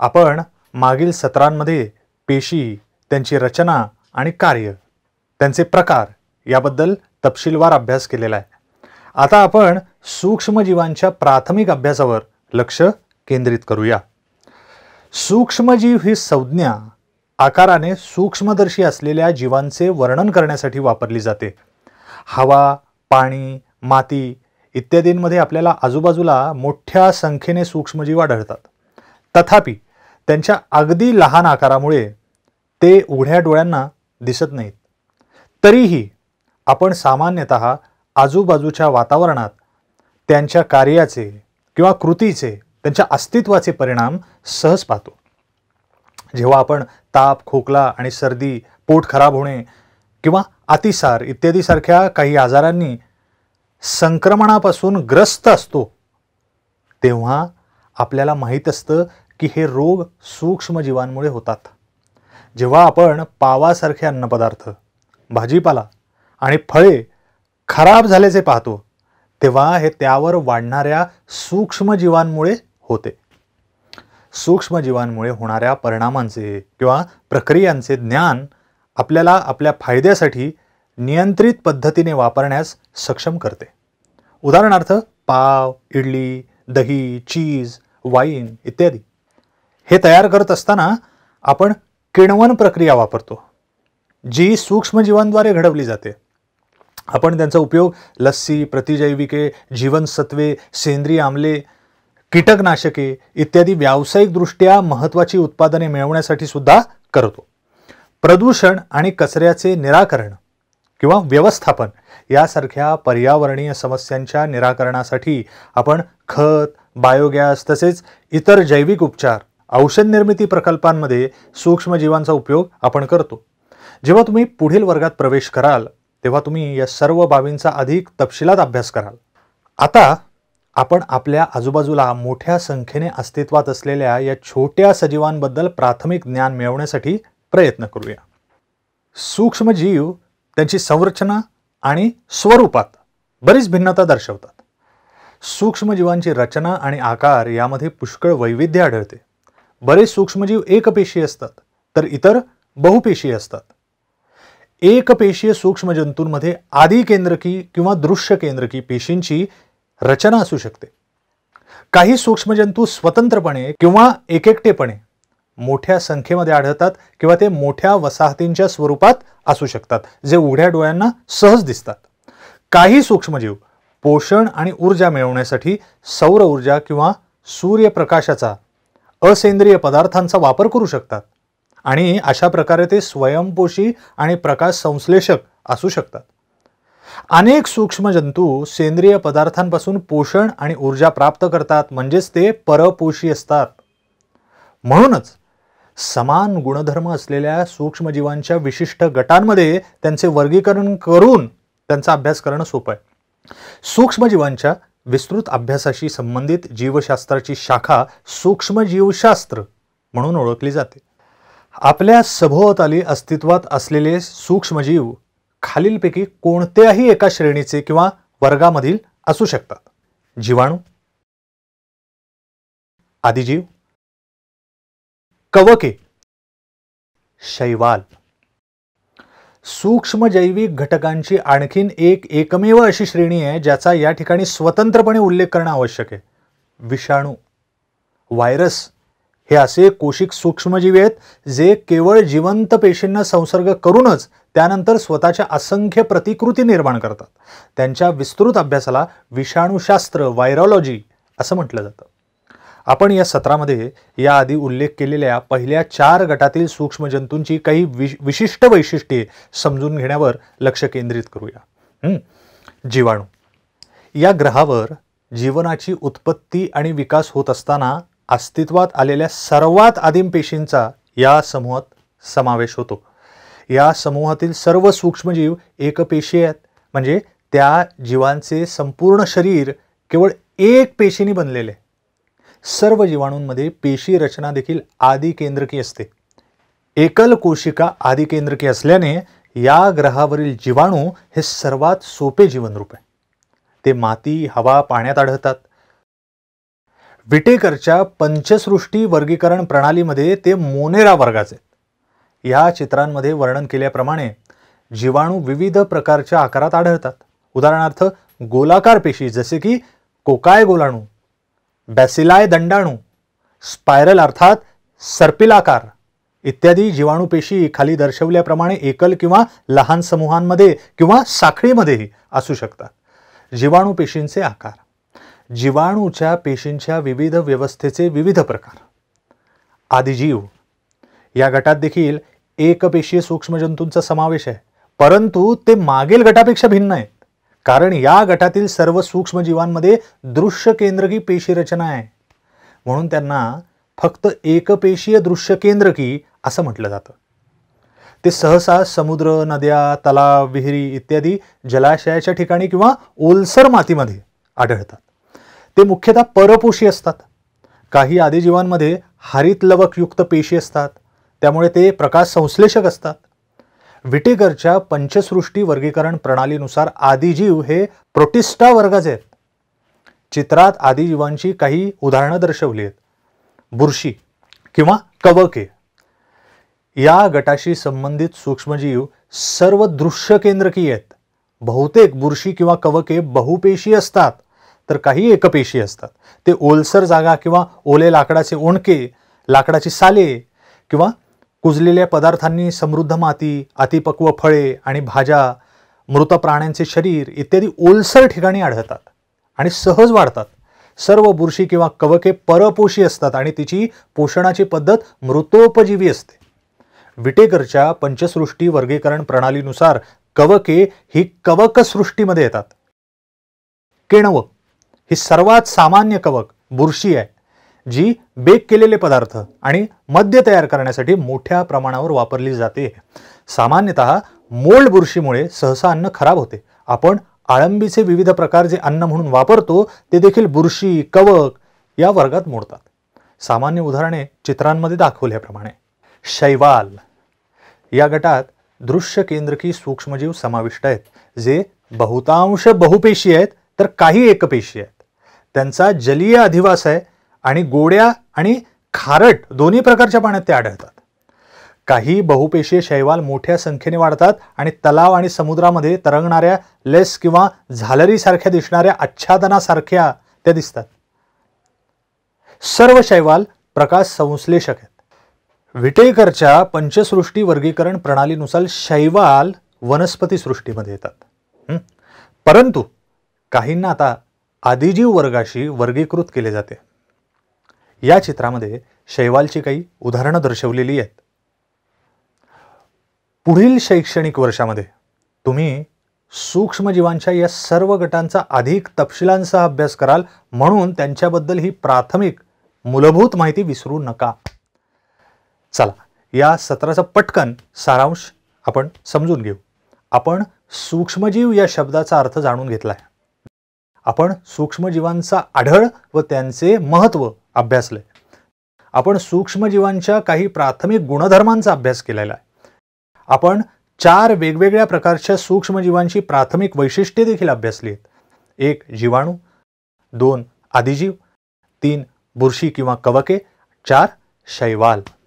आपण मागील सत्रांमध्ये पेशी त्यांची रचना आणि कार्य त्यांचे प्रकार याबद्दल तपशीलवार अभ्यास केलेला आहे आता आपण सूक्ष्मजीवांच्या प्राथमिक अभ्यासावर लक्ष केंद्रित करूया सूक्ष्मजीव ही संज्ञा आकाराने सूक्ष्मदर्शी असलेल्या जीवांचे वर्णन करण्यासाठी वापरली जाते हवा पाणी माती इत्यादींमध्ये आपल्याला आजूबाजूला मोठ्या संख्येने सूक्ष्मजीव आढळतात तथापि त्यांच्या अगदी लहान आकारामुळे ते उघड्या डोळ्यांना दिसत नाहीत तरीही आपण सामान्यत आजूबाजूच्या वातावरणात त्यांच्या कार्याचे किंवा कृतीचे त्यांच्या अस्तित्वाचे परिणाम सहज पाहतो जेव्हा आपण ताप खोकला आणि सर्दी पोट खराब होणे किंवा अतिसार इत्यादीसारख्या काही आजारांनी संक्रमणापासून ग्रस्त असतो तेव्हा आपल्याला माहीत असतं की हे रोग सूक्ष्मजीवांमुळे होतात जेव्हा आपण पावासारखे अन्नपदार्थ भाजीपाला आणि फळे खराब झाल्याचे पाहतो तेव्हा हे त्यावर वाढणाऱ्या सूक्ष्मजीवांमुळे होते सूक्ष्मजीवांमुळे होणाऱ्या परिणामांचे किंवा प्रक्रियांचे ज्ञान आपल्याला आपल्या फायद्यासाठी नियंत्रित पद्धतीने वापरण्यास सक्षम करते उदाहरणार्थ पाव इडली दही चीज वाईन इत्यादी हे तयार करत असताना आपण किणवन प्रक्रिया वापरतो जी सूक्ष्मजीवांद्वारे घडवली जाते आपण त्यांचा उपयोग लस्सी प्रतिजैविके जीवनसत्वे सेंद्रिय आमले कीटकनाशके इत्यादी व्यावसायिकदृष्ट्या महत्त्वाची उत्पादने मिळवण्यासाठी सुद्धा करतो प्रदूषण आणि कचऱ्याचे निराकरण किंवा व्यवस्थापन यासारख्या पर्यावरणीय समस्यांच्या निराकरणासाठी आपण खत बायोगॅस तसेच इतर जैविक उपचार औषध निर्मिती प्रकल्पांमध्ये सूक्ष्मजीवांचा उपयोग आपण करतो जेव्हा तुम्ही पुढील वर्गात प्रवेश कराल तेव्हा तुम्ही या सर्व बाबींचा अधिक तपशिलात अभ्यास कराल आता आपण आपल्या आजूबाजूला मोठ्या संख्येने अस्तित्वात असलेल्या या छोट्या सजीवांबद्दल प्राथमिक ज्ञान मिळवण्यासाठी प्रयत्न करूया सूक्ष्मजीव त्यांची संरचना आणि स्वरूपात बरीच भिन्नता दर्शवतात सूक्ष्मजीवांची रचना आणि आकार यामध्ये पुष्कळ वैविध्य आढळते बरेच सूक्ष्मजीव एकपेशीय असतात तर इतर बहुपेशी असतात एकपेशीय सूक्ष्मजंतूंमध्ये आदी केंद्रकी किंवा दृश्य केंद्रकी पेशींची रचना असू शकते काही सूक्ष्मजंतू स्वतंत्रपणे किंवा एकेकटेपणे मोठ्या संख्येमध्ये आढळतात किंवा ते मोठ्या वसाहतींच्या स्वरूपात असू शकतात जे उघड्या डोळ्यांना सहज दिसतात काही सूक्ष्मजीव पोषण आणि ऊर्जा मिळवण्यासाठी सौर ऊर्जा किंवा सूर्यप्रकाशाचा असेंद्रिय पदार्थांचा वापर करू शकतात आणि अशा प्रकारे ते स्वयंपोषी आणि प्रकाश संश्लेषक असू शकतात अनेक सूक्ष्मजंतू सेंद्रिय पदार्थांपासून पोषण आणि ऊर्जा प्राप्त करतात म्हणजेच ते परपोषी असतात म्हणूनच समान गुणधर्म असलेल्या सूक्ष्मजीवांच्या विशिष्ट गटांमध्ये त्यांचे वर्गीकरण करून त्यांचा अभ्यास करणं सोपं आहे सूक्ष्मजीवांच्या विस्तृत अभ्यासाशी संबंधित जीवशास्त्राची शाखा सूक्ष्मजीवशास्त्र म्हणून ओळखली जाते आपल्या सभोवताली अस्तित्वात असलेले सूक्ष्मजीव खालीलपैकी कोणत्याही एका श्रेणीचे किंवा वर्गामधील असू शकतात जीवाणू आदिजीव कवके शैवाल सूक्ष्म जैविक घटकांची आणखीन एक एकमेव अशी श्रेणी आहे ज्याचा या ठिकाणी स्वतंत्रपणे उल्लेख करणं आवश्यक आहे विषाणू व्हायरस हे असे कोशिक सूक्ष्मजीवी आहेत जे केवळ जिवंत पेशींना संसर्ग करूनच त्यानंतर स्वतःच्या असंख्य प्रतिकृती निर्माण करतात त्यांच्या विस्तृत अभ्यासाला विषाणूशास्त्र व्हायरॉलॉजी असं म्हटलं जातं आपण या सत्रामध्ये याआधी उल्लेख केलेल्या पहिल्या चार गटातील सूक्ष्मजंतूंची काही विश विशिष्ट वैशिष्ट्ये समजून घेण्यावर लक्ष केंद्रित करूया जीवाणू या ग्रहावर जीवनाची उत्पत्ती आणि विकास होत असताना अस्तित्वात आलेल्या सर्वात आदिम पेशींचा या समूहात समावेश होतो या समूहातील सर्व सूक्ष्मजीव एकपेशी आहेत म्हणजे त्या जीवांचे संपूर्ण शरीर केवळ एक पेशीने बनलेले आहे सर्व जीवाणूंमध्ये पेशी रचना देखील आदिकेंद्रकी असते एकल कोशिका आदिकेंद्रकी असल्याने या ग्रहावरील जीवाणू हे सर्वात सोपे जीवनरूप आहे ते माती हवा पाण्यात आढळतात विटेकरच्या पंचसृष्टी वर्गीकरण प्रणालीमध्ये ते मोनेरा वर्गाचे या चित्रांमध्ये वर्णन केल्याप्रमाणे जीवाणू विविध प्रकारच्या आकारात आढळतात उदाहरणार्थ गोलाकार पेशी जसे की कोकाय गोलाणू बॅसिलाय दंडाणू स्पायरल अर्थात सर्पिलाकार इत्यादी जीवाणू पेशी खाली दर्शवल्याप्रमाणे एकल किंवा लहान समूहांमध्ये किंवा साखळीमध्येही असू शकतात जीवाणूपेशींचे पेशींचे आकार जीवाणूच्या पेशींच्या विविध व्यवस्थेचे विविध प्रकार आदिजीव या गटात देखील एकपेशीय सूक्ष्मजंतूंचा समावेश आहे परंतु ते मागील गटापेक्षा भिन्न आहे कारण या गटातील सर्व सूक्ष्मजीवांमध्ये दृश्य केंद्रकी पेशी रचना आहे म्हणून त्यांना फक्त एकपेशीय दृश्य केंद्रकी असं म्हटलं जातं ते सहसा समुद्र नद्या तलाव विहिरी इत्यादी जलाशयाच्या ठिकाणी किंवा ओलसर मातीमध्ये आढळतात ते मुख्यतः परपोषी असतात काही आदिजीवांमध्ये हरित पेशी असतात त्यामुळे ते प्रकाश संश्लेषक असतात विटेकरच्या पंचसृष्टी वर्गीकरण प्रणालीनुसार आदिजीव हे प्रोटिस्टा वर्गाचे आहेत चित्रात आदिजीवांची काही उदाहरणं दर्शवली आहेत बुरशी किंवा कवके या गटाशी संबंधित सूक्ष्मजीव सर्व दृश्य केंद्रकी आहेत बहुतेक बुरशी किंवा कवके बहुपेशी असतात तर काही एकपेशी असतात ते ओलसर जागा किंवा ओले लाकडाचे ओणके लाकडाची साले किंवा कुजलेल्या पदार्थांनी समृद्ध माती अतिपक्व फळे आणि भाज्या मृत प्राण्यांचे शरीर इत्यादी ओलसर ठिकाणी आढळतात आणि सहज वाढतात सर्व बुरशी किंवा कवके परपोषी असतात आणि तिची पोषणाची पद्धत मृतोपजीवी असते विटेकरच्या पंचसृष्टी वर्गीकरण प्रणालीनुसार कवके ही कवकसृष्टीमध्ये येतात केणव ही सर्वात सामान्य कवक बुरशी आहे जी बेक केलेले पदार्थ आणि मद्य तयार करण्यासाठी मोठ्या प्रमाणावर वापरली जाते सामान्यत मोल्ड बुरशीमुळे सहसा अन्न खराब होते आपण आळंबीचे विविध प्रकार जे अन्न म्हणून वापरतो ते देखील बुरशी कवक या वर्गात मोडतात सामान्य उदाहरणे चित्रांमध्ये दाखवल्याप्रमाणे शैवाल या गटात दृश्य केंद्रकी सूक्ष्मजीव समाविष्ट आहेत जे बहुतांश बहुपेशी आहेत तर काही एकपेशी आहेत त्यांचा जलीय अधिवास आहे आणि गोड्या आणि खारट दोन्ही प्रकारच्या पाण्यात ते आढळतात काही बहुपेशीय शैवाल मोठ्या संख्येने वाढतात आणि तलाव आणि समुद्रामध्ये तरंगणाऱ्या लेस किंवा झालरीसारख्या दिसणाऱ्या आच्छादनासारख्या त्या दिसतात सर्व शैवाल प्रकाश संश्लेषक आहेत विटेकरच्या पंचसृष्टी वर्गीकरण प्रणालीनुसार शैवाल वनस्पती येतात परंतु काहींना आता आदिजीव वर्गाशी वर्गीकृत केले जाते या चित्रामध्ये शैवालची काही उदाहरणं दर्शवलेली आहेत पुढील शैक्षणिक वर्षामध्ये तुम्ही सूक्ष्मजीवांच्या या सर्व गटांचा अधिक तपशिलांसह अभ्यास कराल म्हणून त्यांच्याबद्दल ही प्राथमिक मूलभूत माहिती विसरू नका चला या सत्राचा पटकन सारांश आपण समजून घेऊ आपण सूक्ष्मजीव या शब्दाचा अर्थ जाणून घेतला आहे आपण सूक्ष्मजीवांचा आढळ व त्यांचे महत्त्व अभ्यासलं आहे आपण सूक्ष्मजीवांच्या काही प्राथमिक गुणधर्मांचा अभ्यास केलेला आहे आपण चार वेगवेगळ्या प्रकारच्या सूक्ष्मजीवांची प्राथमिक वैशिष्ट्ये देखील अभ्यासली आहेत एक जीवाणू दोन आदिजीव तीन बुरशी किंवा कवके चार शैवाल